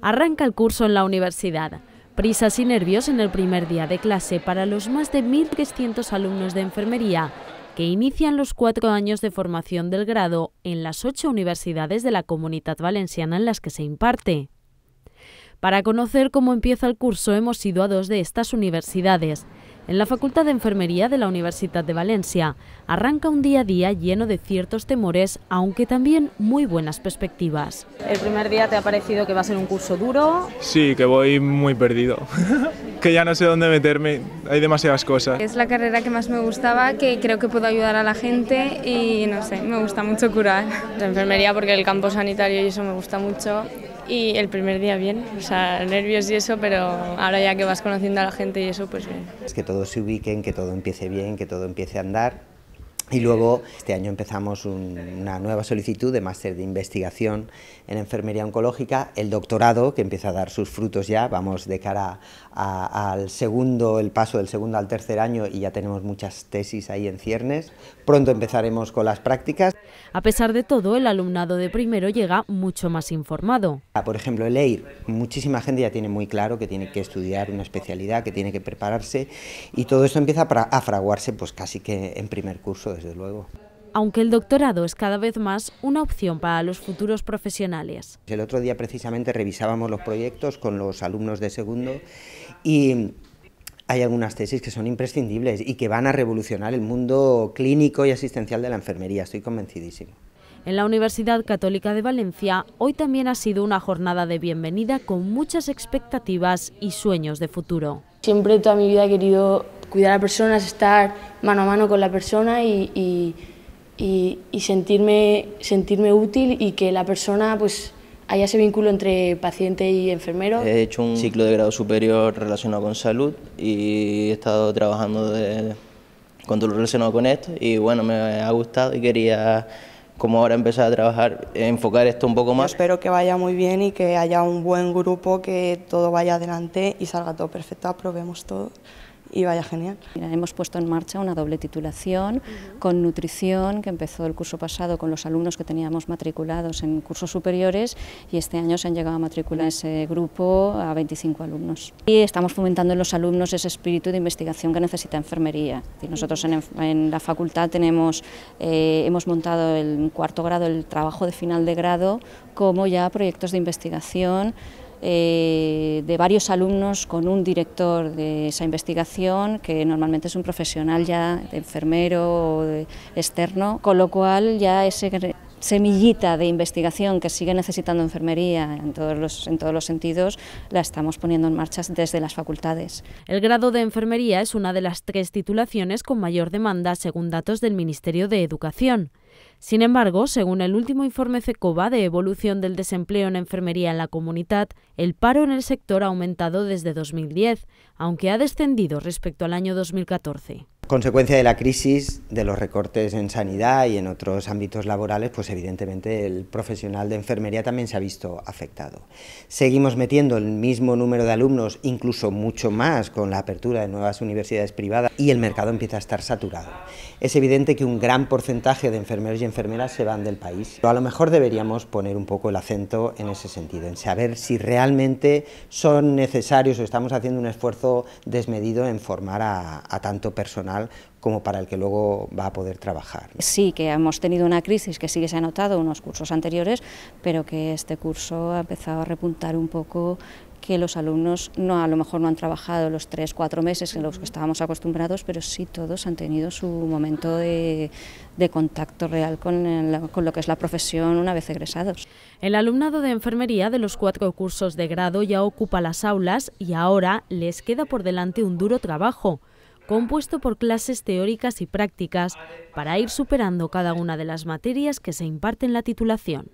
Arranca el curso en la universidad. Prisas y nervios en el primer día de clase para los más de 1.300 alumnos de enfermería que inician los cuatro años de formación del grado en las ocho universidades de la Comunidad Valenciana en las que se imparte. Para conocer cómo empieza el curso hemos ido a dos de estas universidades, en la Facultad de Enfermería de la Universidad de Valencia. Arranca un día a día lleno de ciertos temores, aunque también muy buenas perspectivas. ¿El primer día te ha parecido que va a ser un curso duro? Sí, que voy muy perdido, que ya no sé dónde meterme, hay demasiadas cosas. Es la carrera que más me gustaba, que creo que puedo ayudar a la gente y no sé, me gusta mucho curar. La enfermería porque el campo sanitario y eso me gusta mucho y el primer día bien, o sea, nervios y eso, pero ahora ya que vas conociendo a la gente y eso, pues bien. Es que todo se ubiquen, que todo empiece bien, que todo empiece a andar y luego este año empezamos una nueva solicitud de máster de investigación en enfermería oncológica, el doctorado que empieza a dar sus frutos ya, vamos de cara al segundo, el paso del segundo al tercer año y ya tenemos muchas tesis ahí en ciernes. Pronto empezaremos con las prácticas. A pesar de todo, el alumnado de primero llega mucho más informado. Ah, por ejemplo, el EIR, muchísima gente ya tiene muy claro que tiene que estudiar una especialidad, que tiene que prepararse y todo esto empieza a fraguarse pues casi que en primer curso desde luego. Aunque el doctorado es cada vez más una opción para los futuros profesionales. El otro día precisamente revisábamos los proyectos con los alumnos de segundo y hay algunas tesis que son imprescindibles y que van a revolucionar el mundo clínico y asistencial de la enfermería, estoy convencidísimo. En la Universidad Católica de Valencia, hoy también ha sido una jornada de bienvenida con muchas expectativas y sueños de futuro. Siempre toda mi vida he querido cuidar a personas estar mano a mano con la persona y, y, y, sentirme, sentirme útil y que la persona pues haya ese vínculo entre paciente y enfermero. He hecho un ciclo de grado superior relacionado con salud y he estado trabajando de, con todo lo relacionado con esto y bueno, me ha gustado y quería como ahora empezar a trabajar, enfocar esto un poco más. espero que vaya muy bien y que haya un buen grupo, que todo vaya adelante y salga todo perfecto, aprobemos todo y vaya genial. hemos puesto en marcha una doble titulación con nutrición que empezó el curso pasado con los alumnos que teníamos matriculados en cursos superiores y este año se han llegado a matricular ese grupo a 25 alumnos. Y estamos fomentando en los alumnos ese espíritu de investigación que necesita enfermería. Y nosotros en, la facultad tenemos, eh, hemos montado el cuarto grado el trabajo de final de grado como ya proyectos de investigación eh, de varios alumnos con un director de esa investigación, que normalmente es un profesional ya de enfermero o externo, con lo cual ya esa semillita de investigación que sigue necesitando enfermería en todos los sentidos, la estamos poniendo en marcha desde las facultades. El grado de enfermería es una de las tres titulaciones con mayor demanda según datos del Ministerio de Educación. Sin embargo, según el último informe CECOBA de evolución del desempleo en enfermería en la comunidad, el paro en el sector ha aumentado desde 2010, aunque ha descendido respecto al año 2014 consecuencia de la crisis, de los recortes en sanidad y en otros ámbitos laborales, pues evidentemente el profesional de enfermería también se ha visto afectado. Seguimos metiendo el mismo número de alumnos, incluso mucho más, con la apertura de nuevas universidades privadas y el mercado empieza a estar saturado. Es evidente que un gran porcentaje de enfermeros y enfermeras se van del país. Pero a lo mejor deberíamos poner un poco el acento en ese sentido, en saber si realmente son necesarios o estamos haciendo un esfuerzo desmedido en formar a, a tanto personal como para el que luego va a poder trabajar. Sí, que hemos tenido una crisis que sí que se ha notado unos cursos anteriores, pero que este curso ha empezado a repuntar un poco que los alumnos no, a lo mejor no han trabajado los tres, cuatro meses en los que estábamos acostumbrados, pero sí todos han tenido su momento de, contacto real con, lo que es la profesión una vez egresados. El alumnado de enfermería de los cuatro cursos de grado ya ocupa las aulas y ahora les queda por delante un duro trabajo, compuesto por clases teóricas y prácticas para ir superando cada una de las materias que se imparten la titulación.